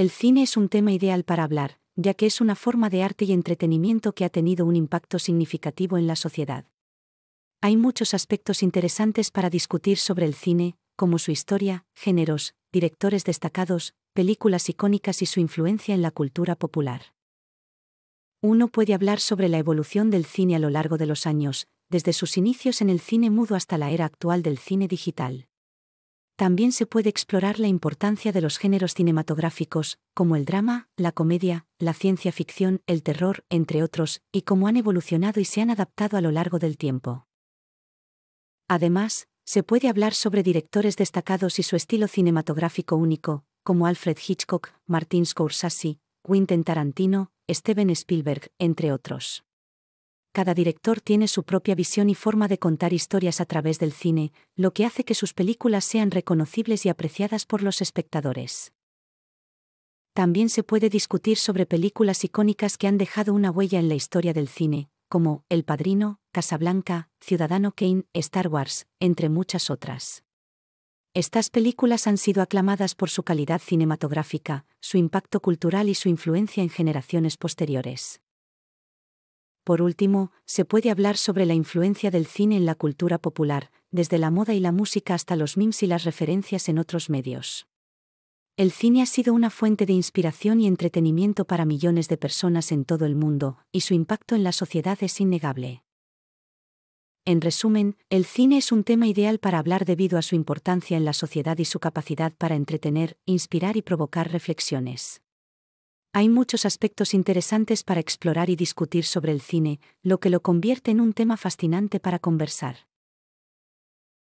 El cine es un tema ideal para hablar, ya que es una forma de arte y entretenimiento que ha tenido un impacto significativo en la sociedad. Hay muchos aspectos interesantes para discutir sobre el cine, como su historia, géneros, directores destacados, películas icónicas y su influencia en la cultura popular. Uno puede hablar sobre la evolución del cine a lo largo de los años, desde sus inicios en el cine mudo hasta la era actual del cine digital también se puede explorar la importancia de los géneros cinematográficos, como el drama, la comedia, la ciencia ficción, el terror, entre otros, y cómo han evolucionado y se han adaptado a lo largo del tiempo. Además, se puede hablar sobre directores destacados y su estilo cinematográfico único, como Alfred Hitchcock, Martin Scorsese, Quentin Tarantino, Steven Spielberg, entre otros cada director tiene su propia visión y forma de contar historias a través del cine, lo que hace que sus películas sean reconocibles y apreciadas por los espectadores. También se puede discutir sobre películas icónicas que han dejado una huella en la historia del cine, como El Padrino, Casablanca, Ciudadano Kane, Star Wars, entre muchas otras. Estas películas han sido aclamadas por su calidad cinematográfica, su impacto cultural y su influencia en generaciones posteriores. Por último, se puede hablar sobre la influencia del cine en la cultura popular, desde la moda y la música hasta los memes y las referencias en otros medios. El cine ha sido una fuente de inspiración y entretenimiento para millones de personas en todo el mundo, y su impacto en la sociedad es innegable. En resumen, el cine es un tema ideal para hablar debido a su importancia en la sociedad y su capacidad para entretener, inspirar y provocar reflexiones. Hay muchos aspectos interesantes para explorar y discutir sobre el cine, lo que lo convierte en un tema fascinante para conversar.